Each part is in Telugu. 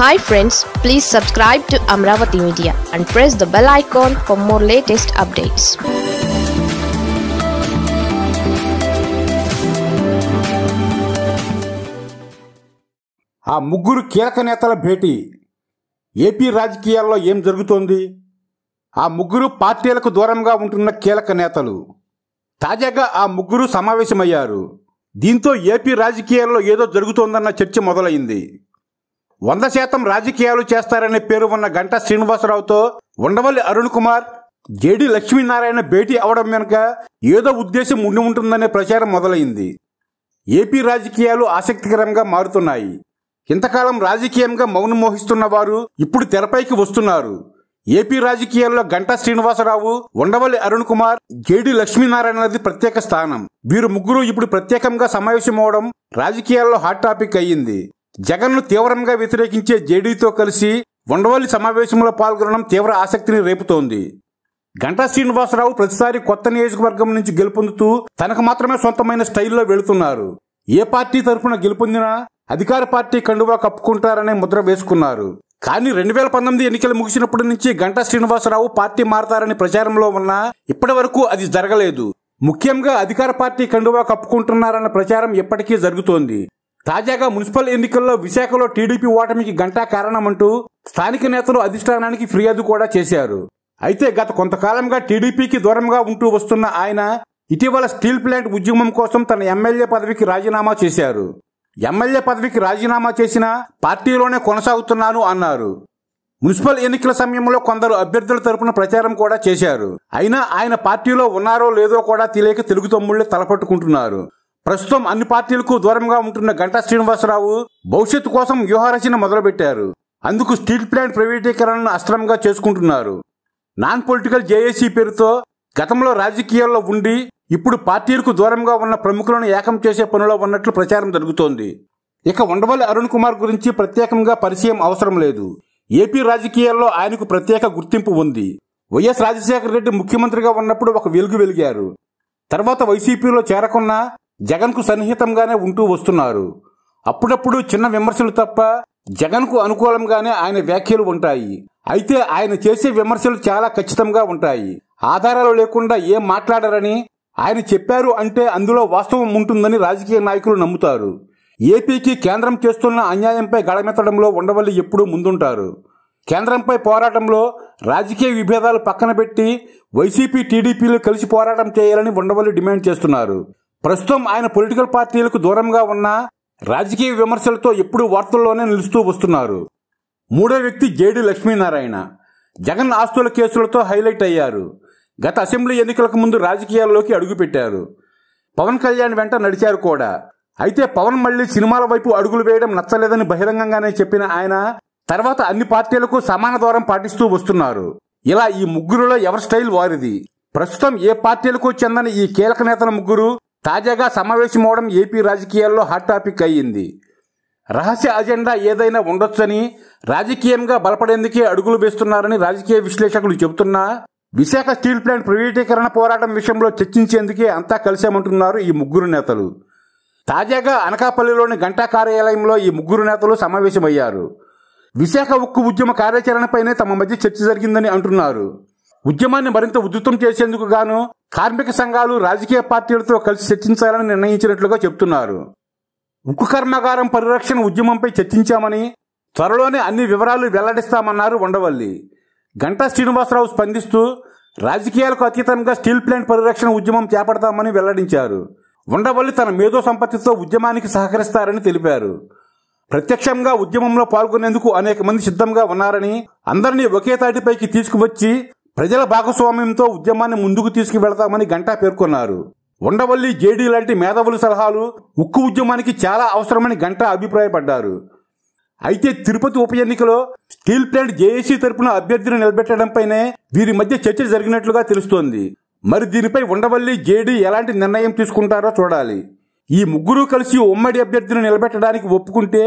hi friends please subscribe to Amaravati media and press the bell icon for more latest updates ఆ ముగ్గురు కీలక నేతల భేటీ ఏపీ రాజకీయాల్లో ఏం జరుగుతోంది ఆ ముగ్గురు పార్టీలకు దూరంగా ఉంటున్న కీలక నేతలు తాజాగా ఆ ముగ్గురు సమావేశమయ్యారు దీంతో ఏపీ రాజకీయాల్లో ఏదో జరుగుతోందన్న చర్చ మొదలైంది వంద శాతం రాజకీయాలు చేస్తారనే పేరు ఉన్న గంటా శ్రీనివాసరావుతో ఉండవల్లి అరుణ్ కుమార్ జేడి లక్ష్మీనారాయణ భేటీ అవడం వెనుక ఏదో ఉద్దేశం ఉండి ఉంటుందనే ప్రచారం మొదలైంది ఏపీ రాజకీయాలు ఆసక్తికరంగా మారుతున్నాయి ఇంతకాలం రాజకీయంగా మౌనం మోహిస్తున్న వారు ఇప్పుడు తెరపైకి వస్తున్నారు ఏపీ రాజకీయాల్లో గంటా శ్రీనివాసరావు ఉండవల్లి అరుణ్ కుమార్ జేడి లక్ష్మీనారాయణది ప్రత్యేక స్థానం వీరు ముగ్గురు ఇప్పుడు ప్రత్యేకంగా సమావేశమవడం రాజకీయాల్లో హాట్ టాపిక్ అయ్యింది జగన్ను తీవ్రంగా వ్యతిరేకించే జేడీతో కలిసి ఉండవల్లి సమావేశంలో పాల్గొనడం తీవ్ర ఆసక్తిని రేపుతోంది గంటా శ్రీనివాసరావు ప్రతిసారి కొత్త నియోజకవర్గం నుంచి గెలుపొందుతూ తనకు మాత్రమే సొంతమైన స్టైల్లో వెళుతున్నారు ఏ పార్టీ తరఫున గెలుపొందినా అధికార పార్టీ కండువా కప్పుకుంటారనే ముద్ర వేసుకున్నారు కానీ రెండు వేల పంతొమ్మిది ఎన్నికలు ముగిసినప్పటి నుంచి గంటా శ్రీనివాసరావు పార్టీ మారతారని ప్రచారంలో ఉన్నా ఇప్పటి వరకు అది జరగలేదు ముఖ్యంగా అధికార పార్టీ కండువా కప్పుకుంటున్నారన్న ప్రచారం ఇప్పటికీ జరుగుతోంది తాజాగా మున్సిపల్ ఎన్నికల్లో విశాఖలో టీడీపీ ఓటమికి గంటా కారణమంటూ స్థానిక నేతలు అధిష్టానానికి ఫిర్యాదు కూడా చేశారు అయితే గత కొంతకాలంగా టీడీపీకి దూరంగా ఉంటూ వస్తున్న ఆయన ఇటీవల స్టీల్ ప్లాంట్ ఉద్యమం కోసం తన ఎమ్మెల్యే పదవికి రాజీనామా చేశారు ఎమ్మెల్యే పదవికి రాజీనామా చేసినా పార్టీలోనే కొనసాగుతున్నాను అన్నారు మున్సిపల్ ఎన్నికల సమయంలో కొందరు అభ్యర్థుల తరపున ప్రచారం కూడా చేశారు అయినా ఆయన పార్టీలో ఉన్నారో లేదో కూడా తెలియక తెలుగు తమ్ముళ్లే తలపట్టుకుంటున్నారు ప్రస్తుతం అన్ని పార్టీలకు దూరంగా ఉంటున్న గంటా శ్రీనివాసరావు భవిష్యత్తు కోసం వ్యూహరచన మొదలుపెట్టారు అందుకు స్టీల్ ప్లాంట్ ప్రైవేటీకరణను అస్త్రంగా చేసుకుంటున్నారు నాన్ పొలిటికల్ జేఏసీ పేరుతో గతంలో రాజకీయాల్లో ఉండి ఇప్పుడు పార్టీలకు దూరంగా ఉన్న ప్రముఖులను ఏకం చేసే పనిలో ఉన్నట్లు ప్రచారం జరుగుతోంది ఇక ఉండవల్లి అరుణ్ కుమార్ గురించి ప్రత్యేకంగా పరిచయం అవసరం లేదు ఏపీ రాజకీయాల్లో ఆయనకు ప్రత్యేక గుర్తింపు ఉంది వైఎస్ రాజశేఖర రెడ్డి ముఖ్యమంత్రిగా ఉన్నప్పుడు ఒక వెలుగు వెలిగారు తర్వాత వైసీపీలో చేరకున్నా జగన్కు సన్నిహితంగానే ఉంటూ వస్తున్నారు అప్పుడప్పుడు చిన్న విమర్శలు తప్ప జగన్కు అనుకూలంగానే ఆయన వ్యాఖ్యలు ఉంటాయి అయితే ఆయన చేసే విమర్శలు చాలా ఖచ్చితంగా ఉంటాయి ఆధారాలు లేకుండా ఏం మాట్లాడారని ఆయన చెప్పారు అంటే అందులో వాస్తవం ఉంటుందని రాజకీయ నాయకులు నమ్ముతారు ఏపీకి కేంద్రం చేస్తున్న అన్యాయంపై గడమెత్తడంలో ఉండవల్లి ఎప్పుడూ ముందుంటారు కేంద్రంపై పోరాటంలో రాజకీయ విభేదాలు పక్కన పెట్టి వైసీపీ టీడీపీలు కలిసి పోరాటం చేయాలని ఉండవల్లి డిమాండ్ చేస్తున్నారు ప్రస్తుతం ఆయన పొలిటికల్ పార్టీలకు దూరంగా ఉన్న రాజకీయ విమర్శలతో ఎప్పుడు వార్తల్లోనే నిలుస్తూ వస్తున్నారు మూడో వ్యక్తి జేడి లక్ష్మీనారాయణ జగన్ ఆస్తుల కేసులతో హైలైట్ అయ్యారు గత అసెంబ్లీ ఎన్నికలకు ముందు రాజకీయాల్లోకి అడుగుపెట్టారు పవన్ కళ్యాణ్ వెంట నడిచారు కూడా అయితే పవన్ మళ్లీ సినిమాల వైపు అడుగులు వేయడం నచ్చలేదని బహిరంగంగానే చెప్పిన ఆయన తర్వాత అన్ని పార్టీలకు సమాన దూరం పాటిస్తూ వస్తున్నారు ఇలా ఈ ముగ్గురులో ఎవరి స్టైల్ వారిది ప్రస్తుతం ఏ పార్టీలకు చెందని ఈ కీలక నేతల ముగ్గురు తాజాగా సమావేశమవడం ఏపీ రాజకీయాల్లో హాట్ టాపిక్ అయ్యింది రహస్య అజెండా ఏదైనా ఉండొచ్చని రాజకీయంగా బలపడేందుకే అడుగులు వేస్తున్నారని రాజకీయ విశ్లేషకులు చెబుతున్నా విశాఖ స్టీల్ ప్లాంట్ ప్రైవేటీకరణ పోరాటం విషయంలో చర్చించేందుకే అంతా కలిశామంటున్నారు ఈ ముగ్గురు నేతలు తాజాగా అనకాపల్లిలోని గంటా కార్యాలయంలో ఈ ముగ్గురు నేతలు సమావేశమయ్యారు విశాఖ ఉక్కు ఉద్యమ కార్యాచరణపైనే తమ మధ్య చర్చ జరిగిందని అంటున్నారు ఉద్యమాన్ని మరింత ఉధృతం చేసేందుకు గాను కార్మిక సంఘాలు రాజకీయ పార్టీలతో కలిసి చర్చించాలని నిర్ణయించినట్లుగా చెబుతున్నారు ఉక్కు కర్మాగారం పరిరక్షణ ఉద్యమంపై చర్చించామని త్వరలోనే అన్ని వివరాలు వెల్లడిస్తామన్నారు ఉండవల్లి గంటా శ్రీనివాసరావు స్పందిస్తూ రాజకీయాలకు అతీతంగా స్టీల్ ప్లాంట్ పరిరక్షణ ఉద్యమం చేపడతామని వెల్లడించారు ఉండవల్లి తన మేధో సంపత్తితో ఉద్యమానికి సహకరిస్తారని తెలిపారు ప్రత్యక్షంగా ఉద్యమంలో పాల్గొనేందుకు అనేక మంది సిద్ధంగా ఉన్నారని అందరినీ ఒకే తాటిపైకి తీసుకువచ్చి ప్రజల భాగస్వామ్యంతో ఉద్యమాన్ని ముందుకు తీసుకువెళతామని గంటా పేర్కొన్నారు ఉండవల్లి జేడీ లాంటి మేధావుల సలహాలు ఉక్కు ఉద్యమానికి చాలా అవసరమని గంటా అభిప్రాయపడ్డారు అయితే తిరుపతి ఉప ఎన్నికలో స్టీల్ ప్లాంట్ జేఏసీ తరపున అభ్యర్థిని నిలబెట్టడంపైనే వీరి మధ్య చర్చ జరిగినట్లుగా తెలుస్తోంది మరి దీనిపై ఉండవల్లి జేడీ ఎలాంటి నిర్ణయం తీసుకుంటారో చూడాలి ఈ ముగ్గురు కలిసి ఉమ్మడి అభ్యర్థిని నిలబెట్టడానికి ఒప్పుకుంటే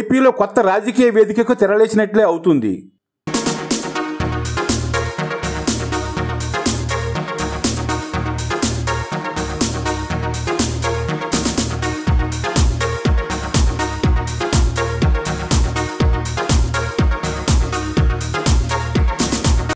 ఏపీలో కొత్త రాజకీయ వేదికకు తెరలేసినట్లే అవుతుంది